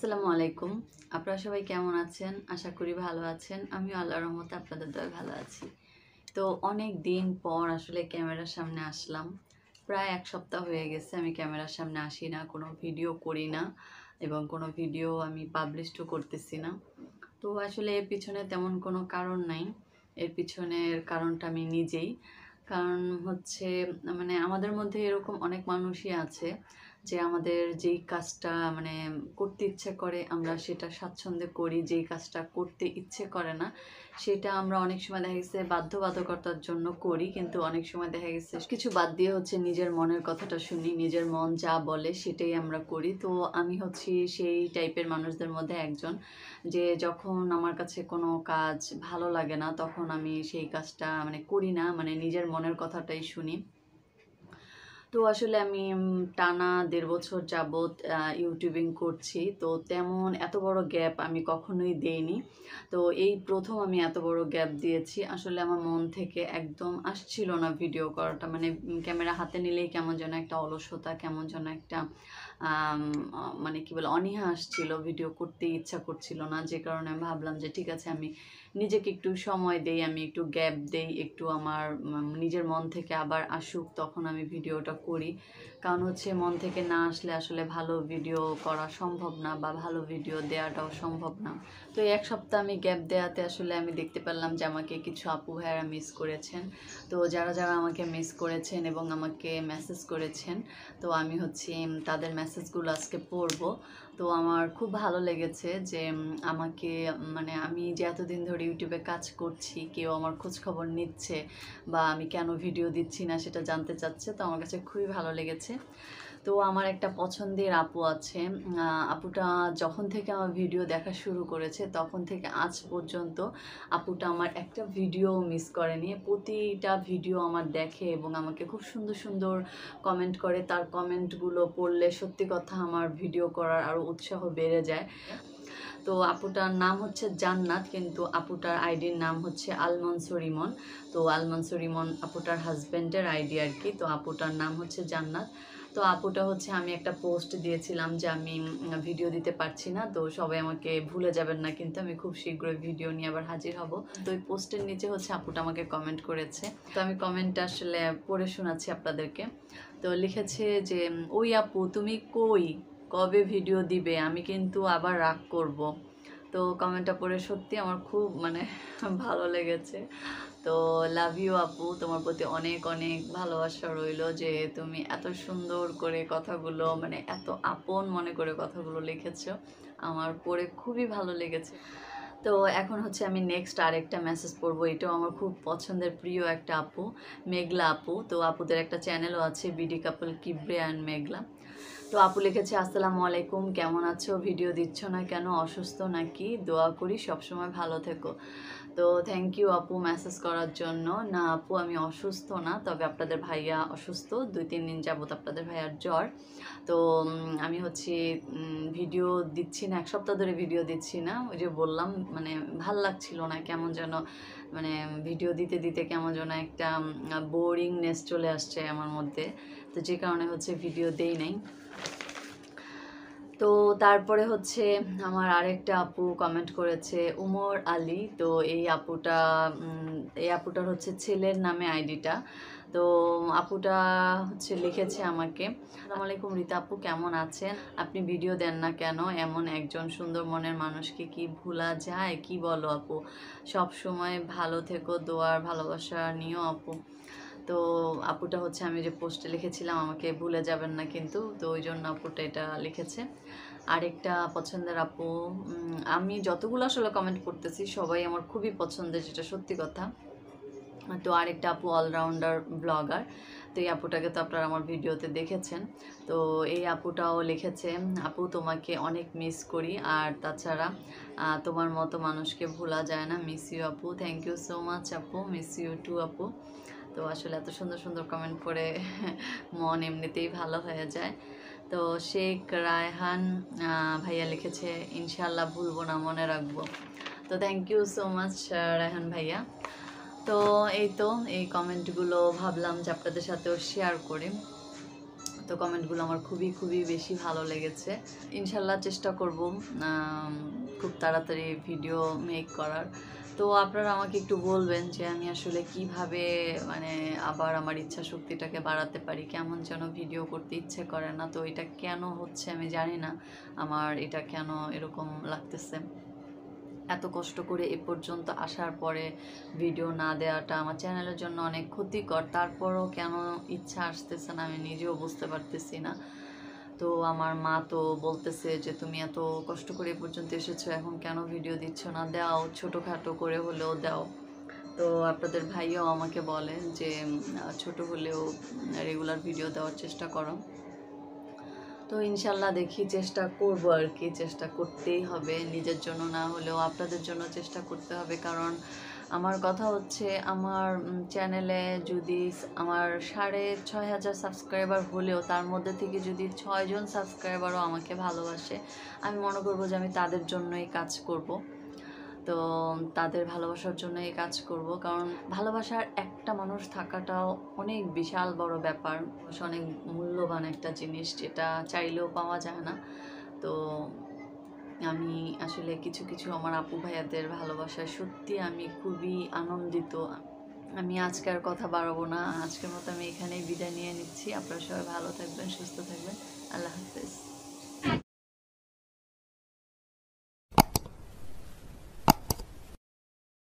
আসসালামু আলাইকুম আপনারা সবাই কেমন আছেন আশা করি ভালো আছেন আমিও আল্লাহ রহমতে আপনাদের দয় ভালো আছি তো অনেক দিন পর আসলে ক্যামেরার সামনে আসলাম প্রায় এক সপ্তাহ হয়ে গেছে আমি ক্যামেরার সামনে আসি না কোনো ভিডিও করি না এবং কোনো ভিডিও আমি পাবলিশও করতেছি না তো আসলে এর পিছনে তেমন কোনো কারণ নাই এর পিছনের কারণটা আমি নিজেই কারণ হচ্ছে মানে আমাদের মধ্যে এরকম অনেক মানুষই আছে যে আমাদের যেই কাজটা মানে করতে ইচ্ছে করে আমরা সেটা স্বাচ্ছন্দ্যে করি যেই কাজটা করতে ইচ্ছে করে না সেটা আমরা অনেক সময় দেখা গেছে বাধ্যবাধকতার জন্য করি কিন্তু অনেক সময় দেখা গেছে কিছু বাদ দিয়ে হচ্ছে নিজের মনের কথাটা শুনি নিজের মন যা বলে সেটাই আমরা করি তো আমি হচ্ছি সেই টাইপের মানুষদের মধ্যে একজন যে যখন আমার কাছে কোনো কাজ ভালো লাগে না তখন আমি সেই কাজটা মানে করি না মানে নিজের মনের কথাটাই শুনি তো আসলে আমি টানা দেড় বছর যাবৎ ইউটিউবিং করছি তো তেমন এত বড় গ্যাপ আমি কখনোই দেইনি তো এই প্রথম আমি এত বড় গ্যাপ দিয়েছি আসলে আমার মন থেকে একদম আসছিল না ভিডিও করাটা মানে ক্যামেরা হাতে নিলেই কেমন যেন একটা অলসতা কেমন যেন একটা মানে কি বলে অনীহা আসছিল ভিডিও করতে ইচ্ছা করছিল না যে কারণে আমি ভাবলাম যে ঠিক আছে আমি নিজেকে একটু সময় দেই আমি একটু গ্যাপ দেই একটু আমার নিজের মন থেকে আবার আসুক তখন আমি ভিডিওটা করি কারণ হচ্ছে মন থেকে না আসলে আসলে ভালো ভিডিও করা সম্ভব না বা ভালো ভিডিও দেওয়াটাও সম্ভব না তো এক সপ্তাহ আমি গ্যাপ দেওয়াতে আসলে আমি দেখতে পেলাম যে আমাকে কিছু আপু ভাইয়ারা মিস করেছেন তো যারা যারা আমাকে মিস করেছেন এবং আমাকে মেসেজ করেছেন তো আমি হচ্ছে তাদের মেসেজ মেসেজগুলো আজকে পড়বো তো আমার খুব ভালো লেগেছে যে আমাকে মানে আমি যে এতদিন ধরে ইউটিউবে কাজ করছি কেউ আমার খোঁজখবর নিচ্ছে বা আমি কেন ভিডিও দিচ্ছি না সেটা জানতে চাচ্ছে তো আমার কাছে খুবই ভালো লেগেছে তো আমার একটা পছন্দের আপু আছে আপুটা যখন থেকে আমার ভিডিও দেখা শুরু করেছে তখন থেকে আজ পর্যন্ত আপুটা আমার একটা ভিডিও মিস করেনি প্রতিটা ভিডিও আমার দেখে এবং আমাকে খুব সুন্দর সুন্দর কমেন্ট করে তার কমেন্টগুলো পড়লে সত্যি কথা আমার ভিডিও করার আরও উৎসাহ বেড়ে যায় তো আপুটার নাম হচ্ছে জান্নাত কিন্তু আপুটার আইডির নাম হচ্ছে আলমনসুর ইমন তো আলমনসুর ইমন আপুটার হাজব্যান্ডের আইডি আর কি তো আপুটার নাম হচ্ছে জান্নাত তো আপুটা হচ্ছে আমি একটা পোস্ট দিয়েছিলাম যে আমি ভিডিও দিতে পারছি না তো সবাই আমাকে ভুলে যাবেন না কিন্তু আমি খুব শীঘ্রই ভিডিও নিয়ে আবার হাজির হব তো ওই পোস্টের নিচে হচ্ছে আপুটা আমাকে কমেন্ট করেছে তো আমি কমেন্টটা আসলে পড়ে শোনাচ্ছি আপনাদেরকে তো লিখেছে যে ওই আপু তুমি কই কবে ভিডিও দিবে আমি কিন্তু আবার রাগ করব তো কমেন্টটা পড়ে সত্যি আমার খুব মানে ভালো লেগেছে তো লাভ ইউ আপু তোমার প্রতি অনেক অনেক ভালোবাসা রইল যে তুমি এত সুন্দর করে কথাগুলো মানে এত আপন মনে করে কথাগুলো লিখেছো আমার পড়ে খুবই ভালো লেগেছে তো এখন হচ্ছে আমি নেক্সট আরেকটা মেসেজ পড়বো এটাও আমার খুব পছন্দের প্রিয় একটা আপু মেঘলা আপু তো আপুদের একটা চ্যানেলও আছে বিডি কাপল কিব্রে অ্যান্ড মেঘলা তো আপু লিখেছে আসসালামু আলাইকুম কেমন আছো ভিডিও দিচ্ছ না কেন অসুস্থ নাকি দোয়া করি সবসময় ভালো থেকো তো থ্যাংক ইউ আপু মেসেজ করার জন্য না আপু আমি অসুস্থ না তবে আপনাদের ভাইয়া অসুস্থ দুই তিন দিন যাবত আপনাদের ভাইয়ার জ্বর তো আমি হচ্ছে ভিডিও দিচ্ছি না এক সপ্তাহ ধরে ভিডিও দিচ্ছি না ওই যে বললাম মানে ভাল লাগছিল না কেমন যেন মানে ভিডিও দিতে দিতে কেমন যেন একটা বোরিংনেস চলে আসছে আমার মধ্যে তো যে কারণে হচ্ছে ভিডিও দেই নাই তো তারপরে হচ্ছে আমার আরেকটা আপু কমেন্ট করেছে উমর আলী তো এই আপুটা এই আপুটার হচ্ছে ছেলের নামে আইডিটা তো আপুটা হচ্ছে লিখেছে আমাকে আসসালামু আলাইকুম রীতা আপু কেমন আছেন আপনি ভিডিও দেন না কেন এমন একজন সুন্দর মনের মানুষকে কি ভুলা যায় কি বলো আপু সব সময় ভালো থেকো দোয়ার ভালোবাসা নিও আপু তো আপুটা হচ্ছে আমি যে পোস্টে লিখেছিলাম আমাকে ভুলে যাবেন না কিন্তু তো ওই জন্য আপুটা এটা লিখেছে আরেকটা পছন্দের আপু আমি যতগুলো আসলে কমেন্ট করতেছি সবাই আমার খুবই পছন্দের যেটা সত্যি কথা তো আরেকটা আপু অলরাউন্ডার ব্লগার তো এই আপুটাকে তো আপনারা আমার ভিডিওতে দেখেছেন তো এই আপুটাও লিখেছে আপু তোমাকে অনেক মিস করি আর তাছাড়া তোমার মতো মানুষকে ভোলা যায় না মিস ইউ আপু থ্যাংক ইউ সো মাচ আপু মিস ইউ টু আপু তো আসলে এত সুন্দর সুন্দর কমেন্ট পড়ে মন এমনিতেই ভালো হয়ে যায় তো শেখ রায়হান ভাইয়া লিখেছে ইনশাল্লাহ ভুলবো না মনে রাখবো তো thank you so much Raihan ভাইয়া তো এই তো এই কমেন্টগুলো ভাবলাম যে আপনাদের সাথেও শেয়ার করি তো কমেন্টগুলো আমার খুবই খুবই বেশি ভালো লেগেছে ইনশাল্লাহ চেষ্টা করব খুব তাড়াতাড়ি ভিডিও মেক করার তো আপনারা আমাকে একটু বলবেন যে আমি আসলে কিভাবে মানে আবার আমার ইচ্ছা শক্তিটাকে বাড়াতে পারি কেমন যেন ভিডিও করতে ইচ্ছে করে না তো এটা কেন হচ্ছে আমি জানি না আমার এটা কেন এরকম লাগতেছে এত কষ্ট করে এ পর্যন্ত আসার পরে ভিডিও না দেওয়াটা আমার চ্যানেলের জন্য অনেক ক্ষতিকর তারপরও কেন ইচ্ছা আসতেছে না আমি নিজেও বুঝতে পারতেছি না তো আমার মা তো বলতেছে যে তুমি এত কষ্ট করে পর্যন্ত এসেছো এখন কেন ভিডিও দিচ্ছ না দাও ছোটোখাটো করে হলেও দাও তো আপনাদের ভাইও আমাকে বলে যে ছোট হলেও রেগুলার ভিডিও দেওয়ার চেষ্টা করো তো ইনশাল্লাহ দেখি চেষ্টা করব আর কি চেষ্টা করতেই হবে নিজের জন্য না হলেও আপনাদের জন্য চেষ্টা করতে হবে কারণ আমার কথা হচ্ছে আমার চ্যানেলে যদি আমার সাড়ে ছয় হাজার সাবস্ক্রাইবার হলেও তার মধ্যে থেকে যদি ছয়জন সাবস্ক্রাইবারও আমাকে ভালোবাসে আমি মনে করবো যে আমি তাদের জন্যই কাজ করব তো তাদের ভালোবাসার জন্য এই কাজ করব কারণ ভালোবাসার একটা মানুষ থাকাটাও অনেক বিশাল বড় ব্যাপার অনেক মূল্যবান একটা জিনিস যেটা চাইলেও পাওয়া যায় না তো আমি আসলে কিছু কিছু আমার আপু ভাইয়াদের ভালোবাসা সত্যি আমি খুবই আনন্দিত আমি আজকের কথা বাড়াবো না আজকের মতো আমি এখানেই বিদায় নিয়ে নিচ্ছি আপনারা সবাই ভালো থাকবেন সুস্থ থাকবেন আল্লাহ হাফেজ